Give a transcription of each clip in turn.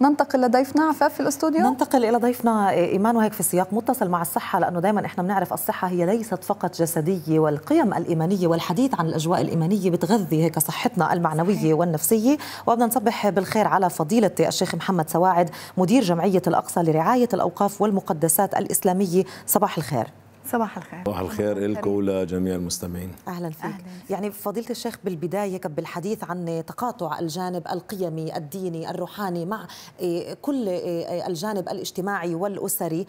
ننتقل لضيفنا عفاف في الاستوديو ننتقل الى ضيفنا إيه، ايمان وهيك في سياق متصل مع الصحه لانه دائما احنا بنعرف الصحه هي ليست فقط جسديه والقيم الايمانيه والحديث عن الاجواء الايمانيه بتغذي هيك صحتنا المعنويه والنفسيه وبدنا نصبح بالخير على فضيله الشيخ محمد سواعد مدير جمعيه الاقصى لرعايه الاوقاف والمقدسات الاسلاميه صباح الخير صباح الخير صباح الخير لكم ولجميع المستمعين اهلا فيك أهلاً. يعني فضيله الشيخ بالبدايه بالحديث عن تقاطع الجانب القيمي الديني الروحاني مع إيه، كل إيه، إيه، الجانب الاجتماعي والاسري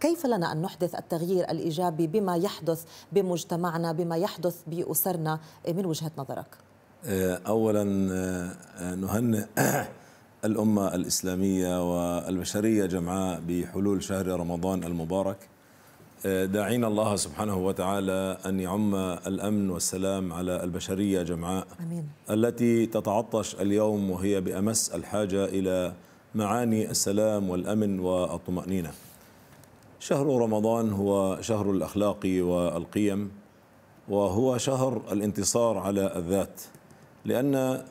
كيف لنا ان نحدث التغيير الايجابي بما يحدث بمجتمعنا بما يحدث باسرنا من وجهه نظرك اولا نهنئ الامه الاسلاميه والبشريه جمعاء بحلول شهر رمضان المبارك داعين الله سبحانه وتعالى أن يعم الأمن والسلام على البشرية جمعاء أمين. التي تتعطش اليوم وهي بأمس الحاجة إلى معاني السلام والأمن والطمأنينة شهر رمضان هو شهر الأخلاق والقيم وهو شهر الانتصار على الذات لأن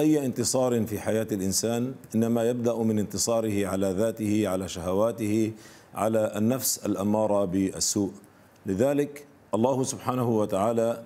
أي انتصار في حياة الإنسان إنما يبدأ من انتصاره على ذاته على شهواته على النفس الأمارة بالسوء لذلك الله سبحانه وتعالى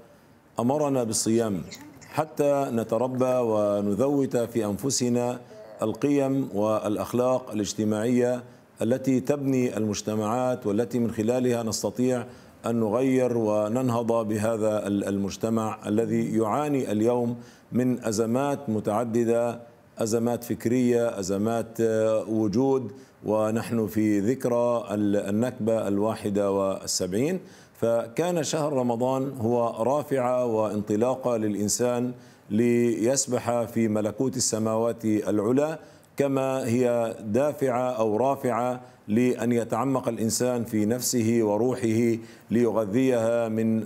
أمرنا بالصيام حتى نتربى ونذوت في أنفسنا القيم والأخلاق الاجتماعية التي تبني المجتمعات والتي من خلالها نستطيع أن نغير وننهض بهذا المجتمع الذي يعاني اليوم من أزمات متعددة أزمات فكرية أزمات آه، وجود ونحن في ذكرى النكبة الواحدة والسبعين فكان شهر رمضان هو رافعة وانطلاقة للإنسان ليسبح في ملكوت السماوات العلى كما هي دافعة أو رافعة لأن يتعمق الإنسان في نفسه وروحه ليغذيها من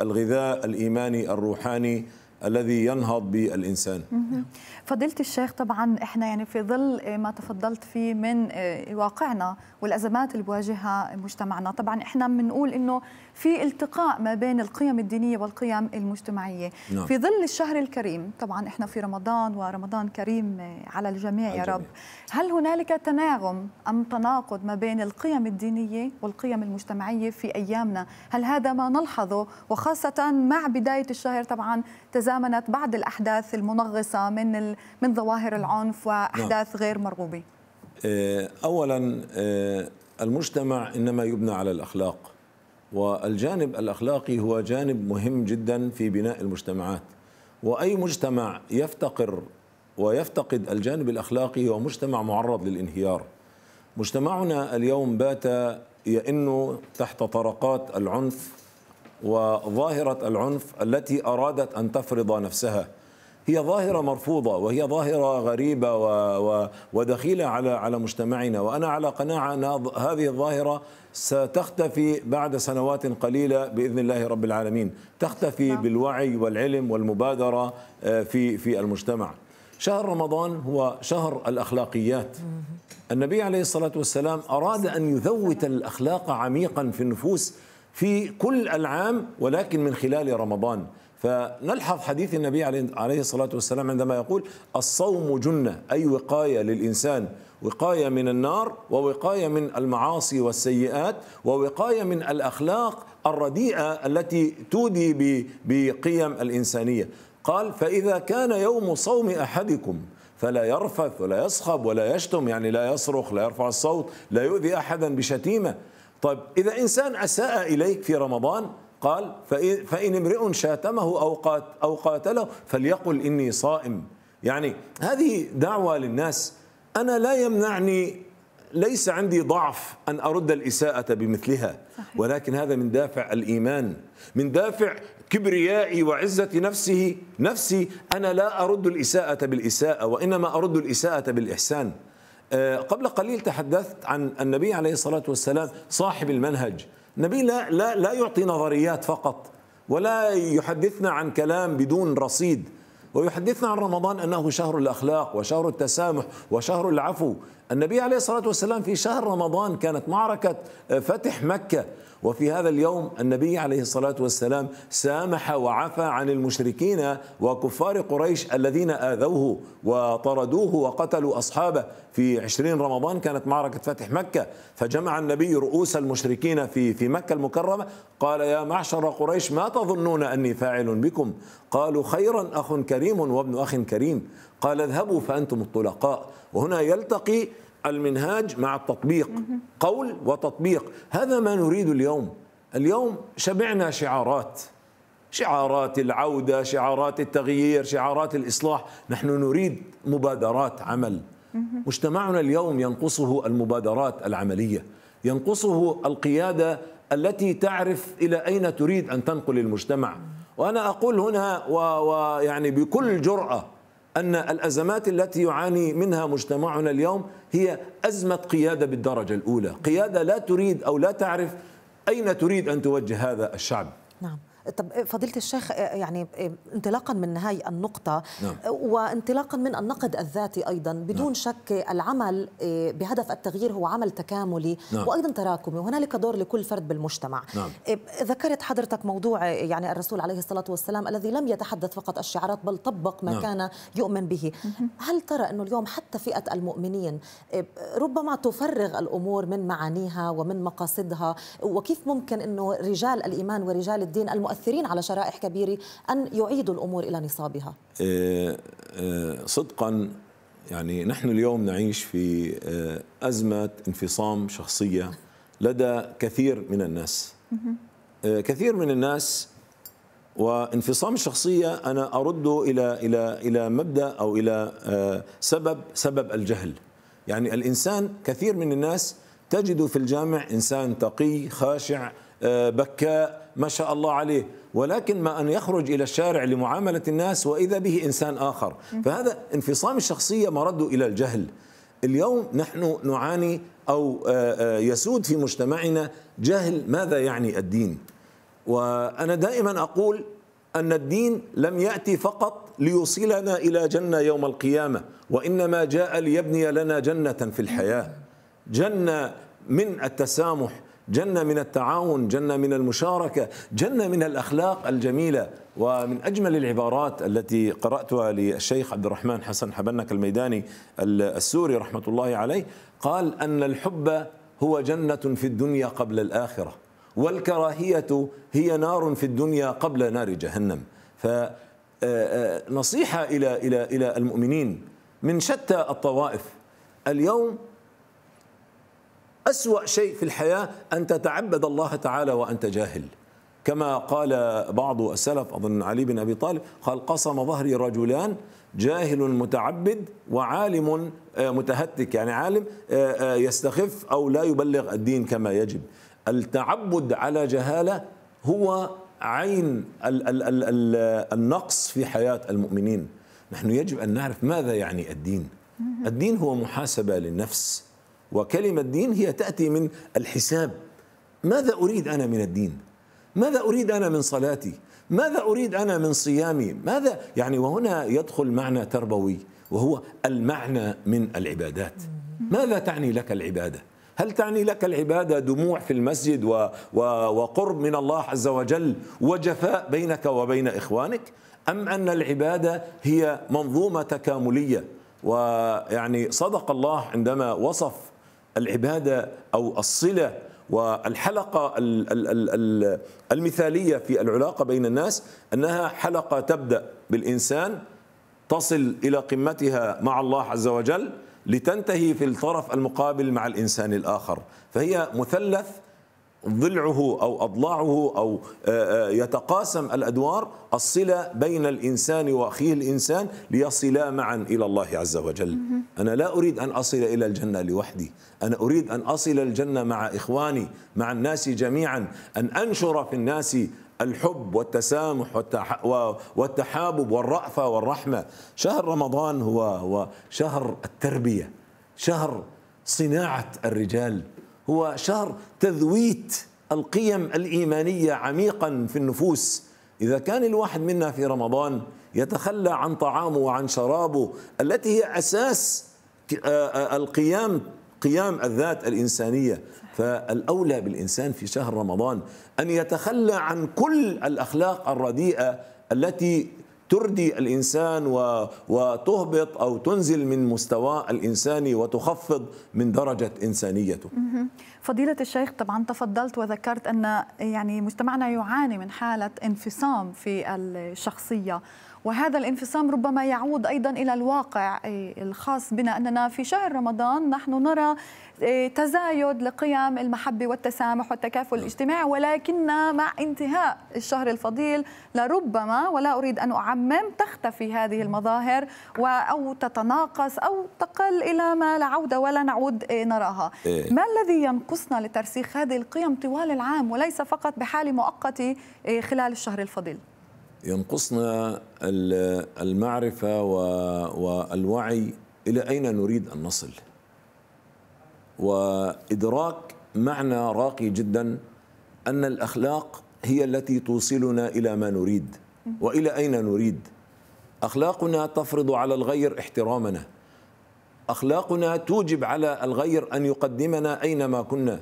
الغذاء الإيماني الروحاني الذي ينهض بالانسان فضلت فضيله الشيخ طبعا احنا يعني في ظل ما تفضلت فيه من آه، واقعنا والازمات اللي بواجهها مجتمعنا، طبعا احنا بنقول انه في التقاء ما بين القيم الدينية والقيم المجتمعية نعم. في ظل الشهر الكريم طبعا إحنا في رمضان ورمضان كريم آه، على الجميع على يا رب هل هنالك تناغم أم تناقض ما بين القيم الدينية والقيم المجتمعية في أيامنا هل هذا ما نلحظه وخاصة مع بداية الشهر طبعا تزامنت بعض الأحداث المنغصة من ال... من ظواهر العنف نعم. وأحداث نعم. غير مرغوبة آه، أولا آه، المجتمع إنما يبنى على الأخلاق والجانب الاخلاقي هو جانب مهم جدا في بناء المجتمعات واي مجتمع يفتقر ويفتقد الجانب الاخلاقي هو مجتمع معرض للانهيار مجتمعنا اليوم بات يئن تحت طرقات العنف وظاهره العنف التي ارادت ان تفرض نفسها هي ظاهرة مرفوضة وهي ظاهرة غريبة ودخيلة على على مجتمعنا وأنا على قناعة أن هذه الظاهرة ستختفي بعد سنوات قليلة بإذن الله رب العالمين تختفي نعم. بالوعي والعلم والمبادرة آه، في في المجتمع شهر رمضان هو شهر الأخلاقيات النبي عليه الصلاة والسلام أراد أن يذوت الأخلاق عميقا في النفوس في كل العام ولكن من خلال رمضان فنلحظ حديث النبي عليه الصلاة والسلام عندما يقول الصوم جنة أي وقاية للإنسان وقاية من النار ووقاية من المعاصي والسيئات ووقاية من الأخلاق الرديئة التي تودي بقيم الإنسانية قال فإذا كان يوم صوم أحدكم فلا يرفث ولا يصخب ولا يشتم يعني لا يصرخ لا يرفع الصوت لا يؤذي أحدا بشتيمة طيب إذا إنسان أساء إليك في رمضان قال فإن امرئ شاتمه أو, قات أو قاتله فليقل إني صائم يعني هذه دعوة للناس أنا لا يمنعني ليس عندي ضعف أن أرد الإساءة بمثلها صحيح. ولكن هذا من دافع الإيمان من دافع كبريائي وعزة نفسه نفسي أنا لا أرد الإساءة بالإساءة وإنما أرد الإساءة بالإحسان آه، قبل قليل تحدثت عن النبي عليه الصلاة والسلام صاحب المنهج النبي لا, لا, لا يعطي نظريات فقط ولا يحدثنا عن كلام بدون رصيد ويحدثنا عن رمضان انه شهر الاخلاق وشهر التسامح وشهر العفو النبي عليه الصلاة والسلام في شهر رمضان كانت معركة آه، فتح مكة وفي هذا اليوم النبي عليه الصلاة والسلام سامح وعفى عن المشركين وكفار قريش الذين آذوه وطردوه وقتلوا أصحابه في عشرين رمضان كانت معركة فتح مكة فجمع النبي رؤوس المشركين في, في مكة المكرمة قال يا معشر قريش ما تظنون أني فاعل بكم قالوا خيرا أخ كريم وابن أخ كريم قال اذهبوا فأنتم الطلقاء وهنا يلتقي المنهاج مع التطبيق قول وتطبيق هذا ما نريد اليوم اليوم شبعنا شعارات شعارات العودة شعارات التغيير شعارات الإصلاح نحن نريد مبادرات عمل مجتمعنا اليوم ينقصه المبادرات العملية ينقصه القيادة التي تعرف إلى أين تريد أن تنقل المجتمع وأنا أقول هنا ويعني بكل جرأة أن الأزمات التي يعاني منها مجتمعنا اليوم هي أزمة قيادة بالدرجة الأولى قيادة لا تريد أو لا تعرف أين تريد أن توجه هذا الشعب طب فضيله الشيخ آه، يعني آه، انطلاقا من هاي النقطه نعم. آه، وانطلاقا من النقد الذاتي ايضا بدون نعم. شك العمل بهدف التغيير هو عمل تكاملي نعم. وايضا تراكمي وهنالك دور لكل فرد بالمجتمع نعم. ذكرت حضرتك موضوع يعني الرسول عليه الصلاه والسلام الذي لم يتحدث فقط الشعارات بل طبق ما نعم. كان يؤمن به هل ترى انه اليوم حتى فئه المؤمنين ربما تفرغ الامور من معانيها ومن مقاصدها وكيف ممكن انه رجال الايمان ورجال الدين الم المؤثرين على شرائح كبيرة أن يعيدوا الأمور إلى نصابها آه، آه، صدقا يعني نحن اليوم نعيش في آه، أزمة انفصام شخصية لدى كثير من الناس كثير من الناس وانفصام الشخصية أنا أرده إلى إلى إلى مبدأ أو إلى سبب سبب الجهل يعني الإنسان كثير من الناس تجد في الجامع إنسان تقي خاشع آه، بكاء ما شاء الله عليه ولكن ما أن يخرج إلى الشارع لمعاملة الناس وإذا به إنسان آخر فهذا انفصام الشخصية مرده إلى الجهل اليوم نحن نعاني أو آه، آه، يسود في مجتمعنا جهل ماذا يعني الدين وأنا دائما أقول أن الدين لم يأتي فقط ليوصلنا إلى جنة يوم القيامة وإنما جاء ليبني لنا جنة في الحياة جنة من التسامح جنة من التعاون جنة من المشاركة جنة من الأخلاق الجميلة ومن أجمل العبارات التي قرأتها للشيخ عبد الرحمن حسن حبنك الميداني السوري رحمة الله عليه قال أن الحب هو جنة في الدنيا قبل الآخرة والكراهية هي نار في الدنيا قبل نار جهنم فنصيحة آه، آه، إلى إلى إلى المؤمنين من شتى الطوائف اليوم أسوأ شيء في الحياة أن تتعبد الله تعالى وأنت جاهل كما قال بعض السلف أظن علي بن أبي طالب قال قصم ظهري رجلان جاهل متعبد وعالم آه، متهتك يعني عالم آه، آه، يستخف أو لا يبلغ الدين كما يجب التعبد على جهالة هو عين النقص في حياة المؤمنين نحن يجب أن نعرف ماذا يعني الدين الدين هو محاسبة للنفس وكلمة دين هي تأتي من الحساب ماذا أريد أنا من الدين ماذا أريد أنا من صلاتي ماذا أريد أنا من صيامي ماذا يعني وهنا يدخل معنى تربوي وهو المعنى من العبادات ماذا تعني لك العباده هل تعني لك العبادة دموع في المسجد وقرب من الله عز وجل وجفاء بينك وبين إخوانك أم أن العبادة هي منظومة تكاملية ويعني صدق الله عندما وصف العبادة أو الصلة والحلقة المثالية في العلاقة بين الناس أنها حلقة تبدأ بالإنسان تصل إلى قمتها مع الله عز وجل لتنتهي في الطرف المقابل مع الإنسان الآخر فهي مثلث ضلعه او اضلاعه او آه، آه، يتقاسم الادوار الصله بين الانسان واخيه الانسان ليصلا معا الى الله عز وجل. انا لا اريد ان اصل الى الجنه لوحدي، انا اريد ان اصل الجنه مع اخواني، مع الناس جميعا، ان انشر في الناس الحب والتسامح والتحابب والرأفة والرحمة شهر رمضان هو, هو شهر التربية شهر صناعة الرجال هو شهر تذويت القيم الايمانيه عميقا في النفوس اذا كان الواحد منا في رمضان يتخلى عن طعامه وعن شرابه التي هي اساس القيام قيام الذات الانسانيه فالاولى بالانسان في شهر رمضان ان يتخلى عن كل الاخلاق الرديئه التي تردي الإنسان وتهبط أو تنزل من مستواه الإنساني وتخفض من درجة إنسانيته فضيلة الشيخ طبعا تفضلت وذكرت أن يعني مجتمعنا يعاني من حالة انفصام في الشخصية وهذا الانفصام ربما يعود أيضا إلى الواقع الخاص بنا أننا في شهر رمضان نحن نرى تزايد لقيم المحبة والتسامح والتكافل نعم. الاجتماعي ولكن مع انتهاء الشهر الفضيل لربما ولا أريد أن أعمم تختفي هذه نعم. المظاهر أو تتناقص أو تقل إلى ما لا عودة ولا نعود نراها ما الذي ينقص ينقصنا لترسيخ هذه القيم طوال العام وليس فقط بحالة مؤقتة إيه، خلال الشهر الفضيل ينقصنا المعرفة والوعي إلى أين نريد أن نصل وإدراك معنى راقي جدا أن الأخلاق هي التي توصلنا إلى ما نريد وإلى أين نريد أخلاقنا تفرض على الغير احترامنا أخلاقنا توجب على الغير أن يقدمنا أينما كنا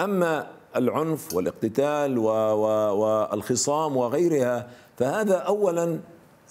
أما العنف والاقتتال والخصام وغيرها فهذا أولا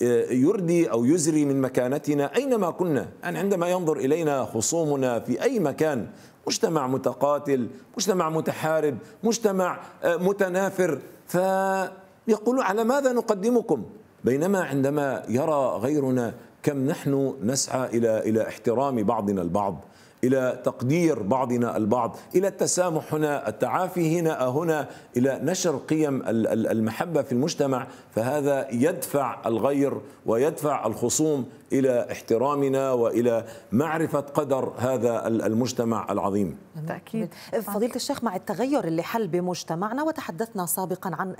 آه، يردي أو يزري من مكانتنا أينما كنا يعني عندما ينظر إلينا خصومنا في أي مكان مجتمع متقاتل مجتمع متحارب مجتمع آه، متنافر فيقول على ماذا نقدمكم بينما عندما يرى غيرنا كم نحن نسعى الى الى احترام بعضنا البعض إلى تقدير بعضنا البعض إلى التسامح هنا التعافي هنا هنا إلى نشر قيم المحبة في المجتمع فهذا يدفع الغير ويدفع الخصوم إلى احترامنا وإلى معرفة قدر هذا المجتمع العظيم بالتأكيد فضيلة الشيخ مع التغير اللي حل بمجتمعنا وتحدثنا سابقا عن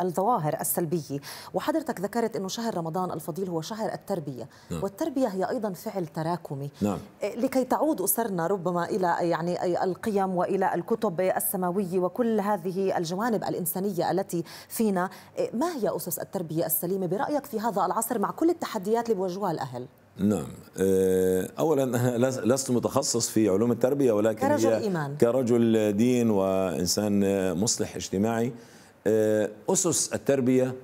الظواهر السلبية وحضرتك ذكرت أنه شهر رمضان الفضيل هو شهر التربية نعم. والتربية هي أيضا فعل تراكمي نعم. إيه، لكي تعود أسرنا ربما إلى يعني القيم وإلى الكتب السماوية وكل هذه الجوانب الإنسانية التي فينا إيه، ما هي أسس التربية السليمة برأيك في هذا العصر مع كل التحديات اللي بيواجهوها الأهل؟ نعم آه، اولا لست متخصص في علوم التربيه ولكن كرجل هي إيمان. كرجل دين وانسان مصلح اجتماعي آه، اسس التربيه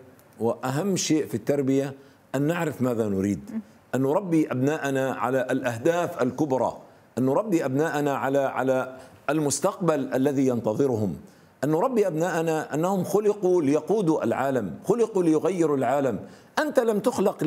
واهم شيء في التربيه ان نعرف ماذا نريد ان نربي ابناءنا على الاهداف الكبرى أن نربي أبناءنا على على المستقبل الذي ينتظرهم أن نربي أبناءنا أنهم خلقوا ليقودوا العالم خلقوا ليغيروا العالم أنت لم تخلق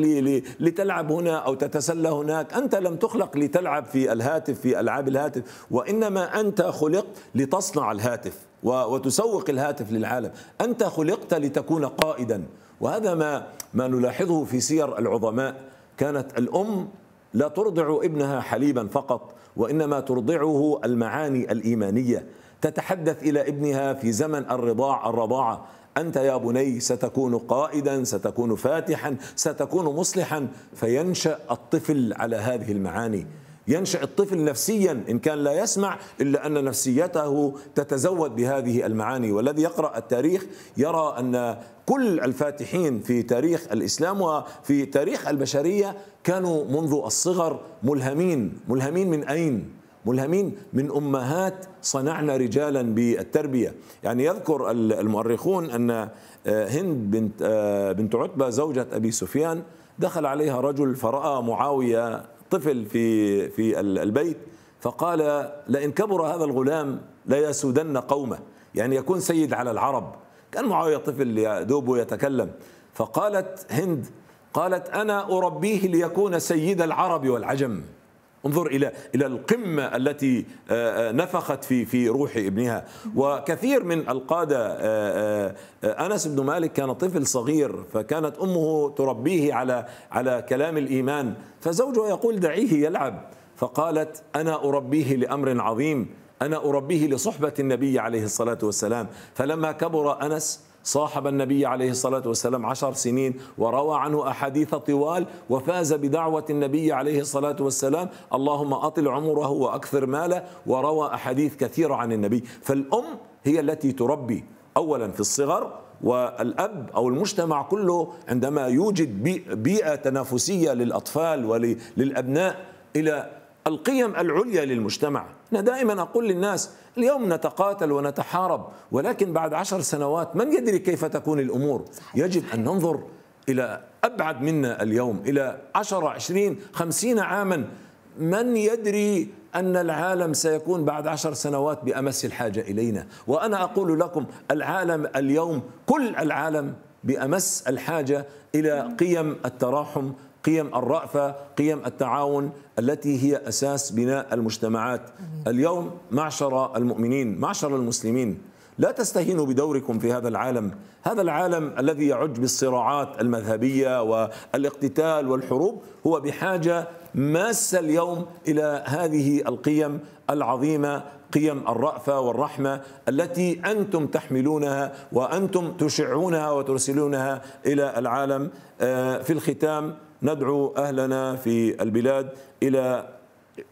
لتلعب هنا أو تتسلى هناك أنت لم تخلق لتلعب في الهاتف في ألعاب الهاتف وإنما أنت خلقت لتصنع الهاتف وتسوق الهاتف للعالم أنت خلقت لتكون قائدا وهذا ما, ما نلاحظه في سير العظماء كانت الأم لا ترضع ابنها حليبا فقط وإنما ترضعه المعاني الإيمانية تتحدث إلى ابنها في زمن الرضاع الرضاعة أنت يا بني ستكون قائدا ستكون فاتحا ستكون مصلحا فينشأ الطفل على هذه المعاني ينشأ الطفل نفسيا إن كان لا يسمع إلا أن نفسيته تتزود بهذه المعاني والذي يقرأ التاريخ يرى أن كل الفاتحين في تاريخ الإسلام وفي تاريخ البشرية كانوا منذ الصغر ملهمين ملهمين من أين؟ ملهمين من امهات صنعنا رجالا بالتربيه، يعني يذكر المؤرخون ان آه، هند بنت آه، بنت عتبه زوجة ابي سفيان دخل عليها رجل فراى معاويه طفل في في البيت فقال لئن كبر هذا الغلام ليسودن قومه يعني يكون سيد على العرب كان معاوية طفل يدوب يتكلم فقالت هند قالت أنا أربيه ليكون سيد العرب والعجم انظر إلى إلى القمة التي آه، آه، نفخت في في روح ابنها وكثير من القادة آه، أنس بن مالك كان طفل صغير فكانت أمه تربيه على على كلام الإيمان فزوجها يقول دعيه يلعب فقالت أنا أربيه لأمر عظيم أنا أربيه لصحبة النبي عليه الصلاة والسلام فلما كبر أنس صاحب النبي عليه الصلاة والسلام عشر سنين وروى عنه أحاديث طوال وفاز بدعوة النبي عليه الصلاة والسلام اللهم أطل عمره وأكثر ماله وروى أحاديث كثيرة عن النبي فالأم هي التي تربي أولا في الصغر والأب أو المجتمع كله عندما يوجد بيئة تنافسية للأطفال وللأبناء إلى القيم العليا للمجتمع أنا دائما أقول للناس اليوم نتقاتل ونتحارب ولكن بعد عشر سنوات من يدري كيف تكون الأمور يجب أن ننظر إلى أبعد منا اليوم إلى عشر عشرين خمسين عاما من يدري أن العالم سيكون بعد عشر سنوات بأمس الحاجة إلينا وأنا أقول لكم العالم اليوم كل العالم بأمس الحاجة إلى قيم التراحم قيم الرأفة قيم التعاون التي هي أساس بناء المجتمعات اليوم معشر المؤمنين معشر المسلمين لا تستهينوا بدوركم في هذا العالم هذا العالم الذي يعج بالصراعات المذهبية والاقتتال والحروب هو بحاجة ماسة اليوم إلى هذه القيم العظيمة قيم الرأفة والرحمة التي أنتم تحملونها وأنتم تشعونها وترسلونها إلى العالم آه، في الختام ندعو أهلنا في البلاد إلى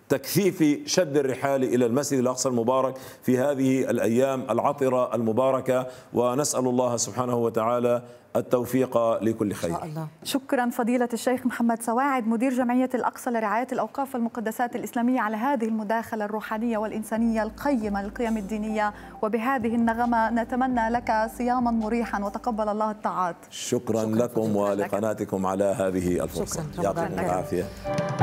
تكثيف شد الرحال الى المسجد الاقصى المبارك في هذه الايام العطره المباركه ونسال الله سبحانه وتعالى التوفيق لكل خير. إن شاء الله. شكرا فضيلة الشيخ محمد سواعد مدير جمعية الأقصى لرعاية الأوقاف والمقدسات الإسلامية على هذه المداخلة الروحانية والإنسانية القيمة للقيم الدينية وبهذه النغمة نتمنى لك صياما مريحا وتقبل الله الطاعات. شكرا, شكرا لكم ولقناتكم على هذه الفرصة. شكرا يعطيكم العافية.